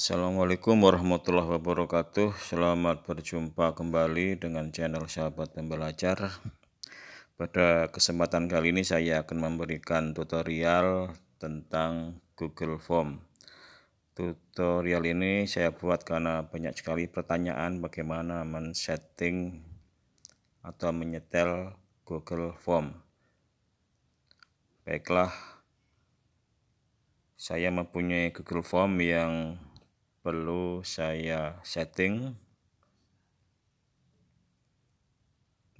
Assalamualaikum warahmatullahi wabarakatuh Selamat berjumpa kembali dengan channel sahabat pembelajar Pada kesempatan kali ini saya akan memberikan tutorial tentang Google Form Tutorial ini saya buat karena banyak sekali pertanyaan bagaimana men-setting atau menyetel Google Form Baiklah saya mempunyai Google Form yang perlu saya setting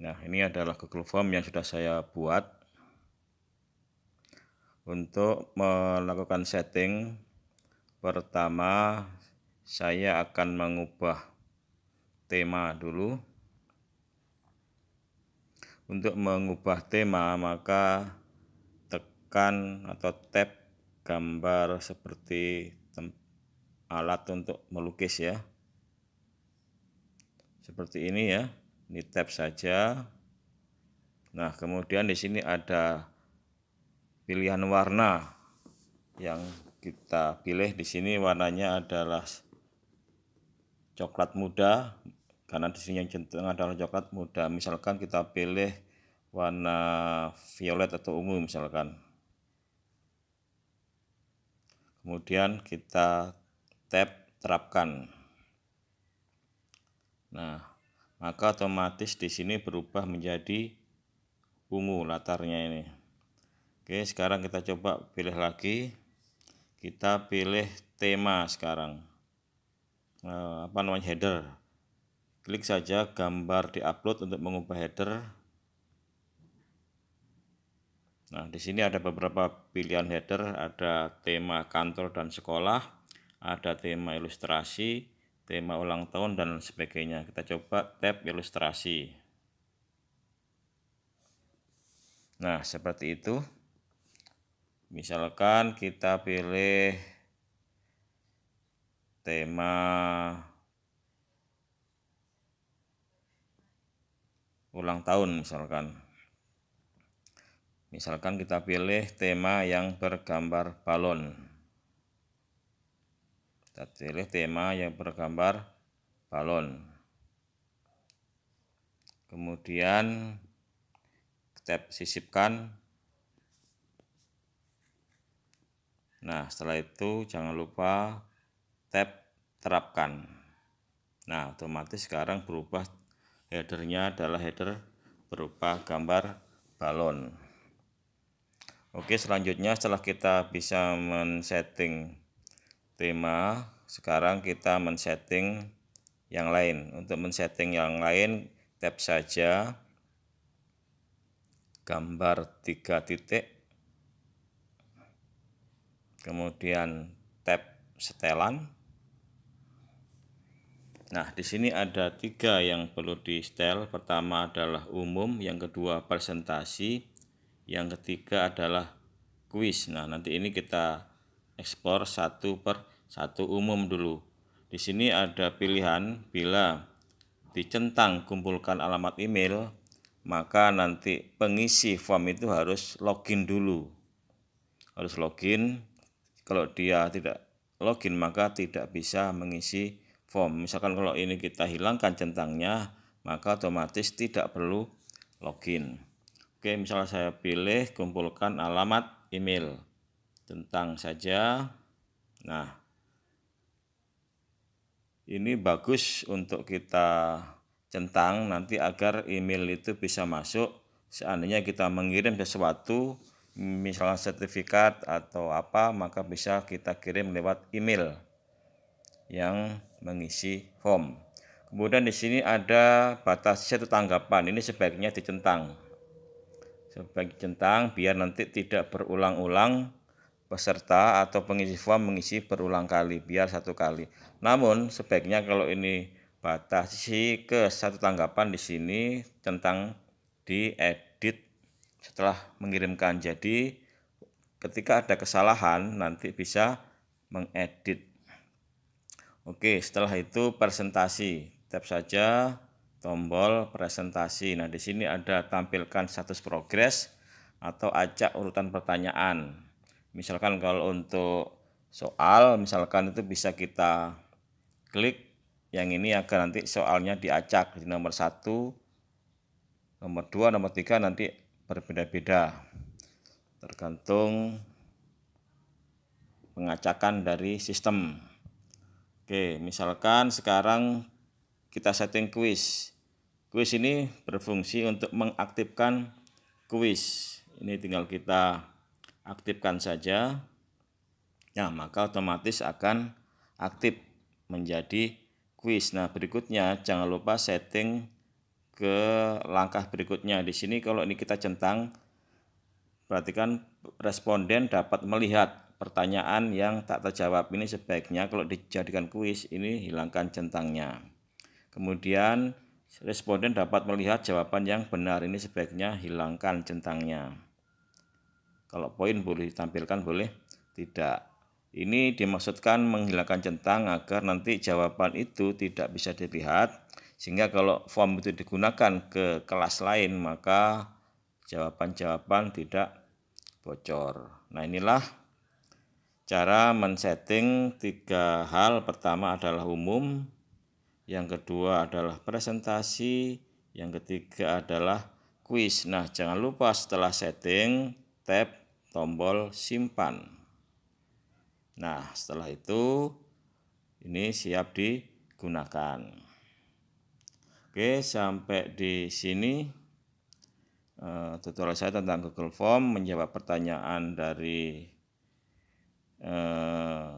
nah ini adalah Google Form yang sudah saya buat untuk melakukan setting pertama saya akan mengubah tema dulu untuk mengubah tema maka tekan atau tap gambar seperti alat untuk melukis ya seperti ini ya ini tab saja nah kemudian di sini ada pilihan warna yang kita pilih di sini warnanya adalah coklat muda karena di sini yang cenderung adalah coklat muda misalkan kita pilih warna violet atau ungu misalkan kemudian kita tab terapkan. Nah, maka otomatis di sini berubah menjadi ungu latarnya ini. Oke, sekarang kita coba pilih lagi. Kita pilih tema sekarang. Nah, apa namanya header. Klik saja gambar di-upload untuk mengubah header. Nah, di sini ada beberapa pilihan header, ada tema kantor dan sekolah, ada tema ilustrasi, tema ulang tahun dan sebagainya. Kita coba tab ilustrasi. Nah, seperti itu. Misalkan kita pilih tema ulang tahun misalkan. Misalkan kita pilih tema yang bergambar balon. Kita pilih tema yang bergambar balon. Kemudian kita sisipkan. Nah, setelah itu jangan lupa tab terapkan. Nah, otomatis sekarang berubah headernya adalah header berupa gambar balon. Oke, selanjutnya setelah kita bisa men-setting tema sekarang kita men-setting yang lain untuk men-setting yang lain tap saja gambar tiga titik kemudian tap setelan Nah, di sini ada tiga yang perlu di setel. Pertama adalah umum, yang kedua presentasi, yang ketiga adalah quiz Nah, nanti ini kita Ekspor satu per satu umum dulu. Di sini ada pilihan bila dicentang kumpulkan alamat email, maka nanti pengisi form itu harus login dulu. Harus login. Kalau dia tidak login maka tidak bisa mengisi form. Misalkan kalau ini kita hilangkan centangnya, maka otomatis tidak perlu login. Oke, misalnya saya pilih kumpulkan alamat email tentang saja. Nah, ini bagus untuk kita centang nanti agar email itu bisa masuk seandainya kita mengirim sesuatu misalnya sertifikat atau apa maka bisa kita kirim lewat email yang mengisi form kemudian di sini ada batas satu tanggapan ini sebaiknya dicentang sebaik centang biar nanti tidak berulang-ulang peserta atau pengisi form mengisi berulang kali biar satu kali. Namun sebaiknya kalau ini batasi ke satu tanggapan di sini tentang diedit setelah mengirimkan. Jadi ketika ada kesalahan nanti bisa mengedit. Oke, setelah itu presentasi. Tap saja tombol presentasi. Nah, di sini ada tampilkan status progres atau acak urutan pertanyaan. Misalkan kalau untuk soal misalkan itu bisa kita klik yang ini agar nanti soalnya diacak di nomor 1, nomor 2, nomor 3 nanti berbeda-beda tergantung pengacakan dari sistem. Oke, misalkan sekarang kita setting quiz. Quiz ini berfungsi untuk mengaktifkan quiz. Ini tinggal kita aktifkan saja nah maka otomatis akan aktif menjadi quiz nah berikutnya jangan lupa setting ke langkah berikutnya di sini kalau ini kita centang perhatikan responden dapat melihat pertanyaan yang tak terjawab ini sebaiknya kalau dijadikan kuis ini hilangkan centangnya kemudian responden dapat melihat jawaban yang benar ini sebaiknya hilangkan centangnya kalau poin boleh ditampilkan, boleh tidak. Ini dimaksudkan menghilangkan centang agar nanti jawaban itu tidak bisa dilihat. Sehingga kalau form itu digunakan ke kelas lain, maka jawaban-jawaban tidak bocor. Nah inilah cara men-setting tiga hal. Pertama adalah umum, yang kedua adalah presentasi, yang ketiga adalah quiz. Nah jangan lupa setelah setting, tab tombol simpan. Nah, setelah itu ini siap digunakan. Oke, sampai di sini eh, tutorial saya tentang Google Form menjawab pertanyaan dari eh,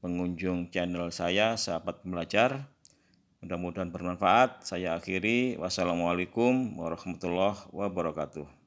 pengunjung channel saya, sahabat belajar. Mudah-mudahan bermanfaat. Saya akhiri. Wassalamualaikum warahmatullahi wabarakatuh.